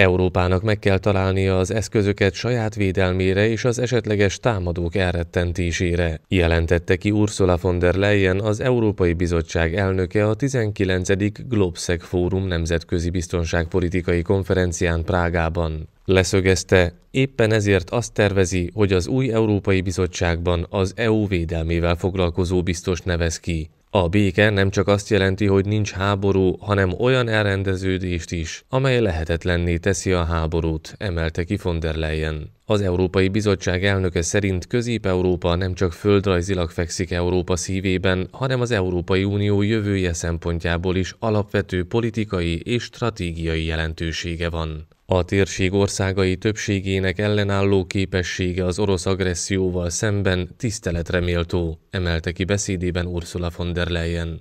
Európának meg kell találnia az eszközöket saját védelmére és az esetleges támadók elrettentésére, jelentette ki Ursula von der Leyen, az Európai Bizottság elnöke a 19. Globsec Fórum nemzetközi biztonságpolitikai konferencián Prágában. Leszögezte, éppen ezért azt tervezi, hogy az új Európai Bizottságban az EU védelmével foglalkozó biztos nevez ki. A béke nem csak azt jelenti, hogy nincs háború, hanem olyan elrendeződést is, amely lehetetlenné teszi a háborút, emelte ki von der Leyen. Az Európai Bizottság elnöke szerint Közép-Európa nem csak földrajzilag fekszik Európa szívében, hanem az Európai Unió jövője szempontjából is alapvető politikai és stratégiai jelentősége van. A térség országai többségének ellenálló képessége az orosz agresszióval szemben tiszteletreméltó, emelte ki beszédében Ursula von der Leyen.